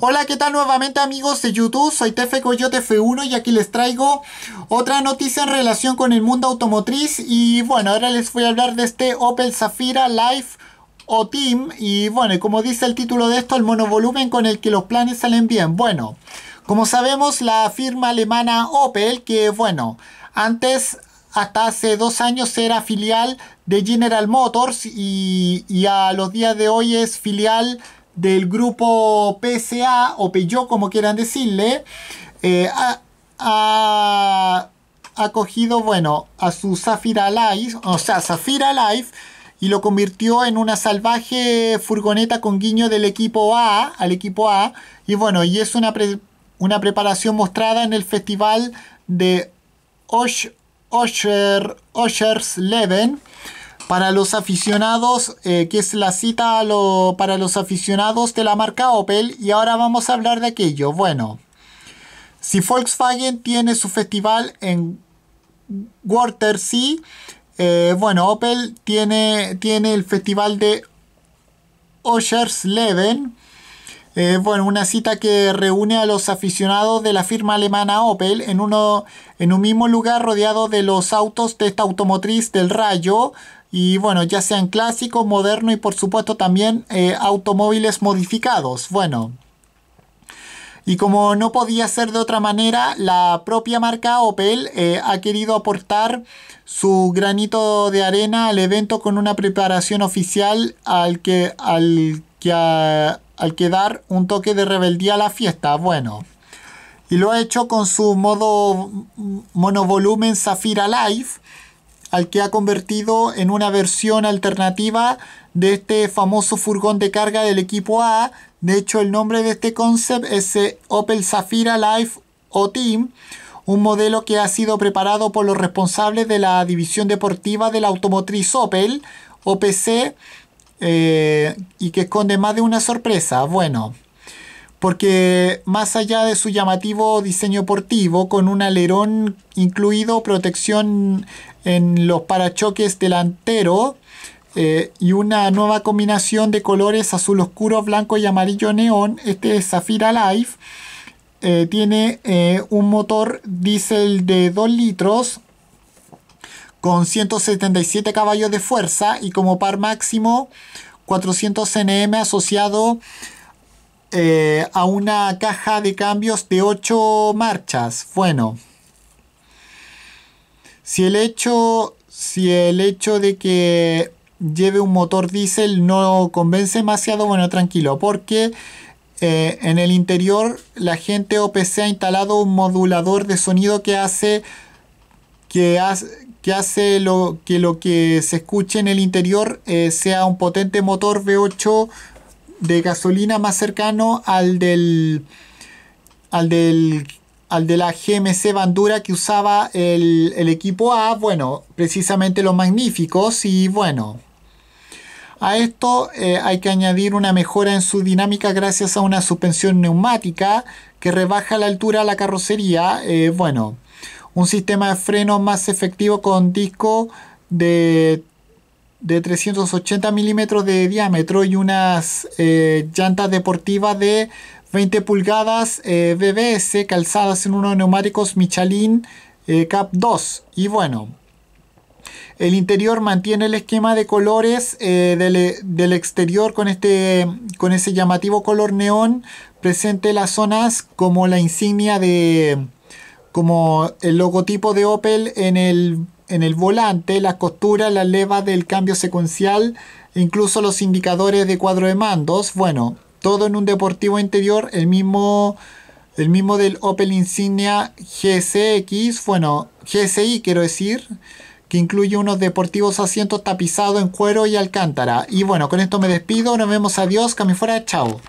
Hola, ¿qué tal nuevamente amigos de YouTube? Soy Tefe Coyote F1 y aquí les traigo otra noticia en relación con el mundo automotriz y bueno, ahora les voy a hablar de este Opel Zafira Life o Team y bueno, como dice el título de esto, el monovolumen con el que los planes salen bien. Bueno, como sabemos la firma alemana Opel que bueno, antes hasta hace dos años era filial de General Motors y, y a los días de hoy es filial de del grupo PSA o Peyo, como quieran decirle, eh, ha, ha, cogido, bueno, a su Zafira Life, o sea, Zafira Life, y lo convirtió en una salvaje furgoneta con guiño del equipo A, al equipo A, y bueno, y es una, preparación mostrada en el festival de Osher, Osher's Leven. Para los aficionados, eh, que es la cita para los aficionados de la marca Opel, y ahora vamos a hablar de aquello. Bueno, si Volkswagen tiene su festival en Wörthersee, eh, bueno, Opel tiene, tiene el festival de Oschersleben. Eh, bueno, una cita que reúne a los aficionados de la firma alemana Opel en, uno, en un mismo lugar rodeado de los autos de esta automotriz del Rayo y bueno, ya sean clásicos, modernos y por supuesto también eh, automóviles modificados. Bueno, y como no podía ser de otra manera, la propia marca Opel eh, ha querido aportar su granito de arena al evento con una preparación oficial al que, al que, al que dar un toque de rebeldía a la fiesta. Bueno. Y lo ha hecho con su modo monovolumen Zafira Life al que ha convertido en una versión alternativa de este famoso furgón de carga del equipo A. De hecho, el nombre de este concept es eh, Opel Zafira Life o Team, un modelo que ha sido preparado por los responsables de la división deportiva de la automotriz Opel, OPC, eh, y que esconde más de una sorpresa. Bueno, porque más allá de su llamativo diseño portivo, con un alerón incluido, protección en los parachoques delantero eh, y una nueva combinación de colores azul oscuro, blanco y amarillo neón, este es Zafira Life, eh, tiene eh, un motor diésel de 2 litros con 177 caballos de fuerza y como par máximo 400 Nm asociado eh, a una caja de cambios de 8 marchas. Bueno, si el hecho, si el hecho de que lleve un motor diésel no convence demasiado, bueno, tranquilo, porque eh, en el interior la gente OPC ha instalado un modulador de sonido que hace que, hace, que hace lo que lo que se escuche en el interior eh, sea un potente motor V8 de gasolina más cercano al del al del al de la GMC Bandura que usaba el, el equipo A, bueno, precisamente los magníficos y bueno, a esto eh, hay que añadir una mejora en su dinámica gracias a una suspensión neumática que rebaja la altura a la carrocería. Eh, bueno, un sistema de freno más efectivo con disco de de 380 milímetros de diámetro y unas eh, llantas deportivas de 20 pulgadas eh, BBS calzadas en unos neumáticos Michelin eh, Cap 2. Y bueno, el interior mantiene el esquema de colores del, exterior con, este, con ese llamativo color neón presente las zonas como la insignia de como el logotipo de Opel en el en el volante, las costuras, las levas del cambio secuencial, incluso los indicadores de cuadro de mandos. Bueno, todo en un deportivo interior, el mismo, el mismo del Opel Insignia GSX, bueno, GSI quiero decir, que incluye unos deportivos asientos tapizados en cuero y alcántara. Y bueno, con esto me despido, nos vemos, adiós, cami fuera, chao.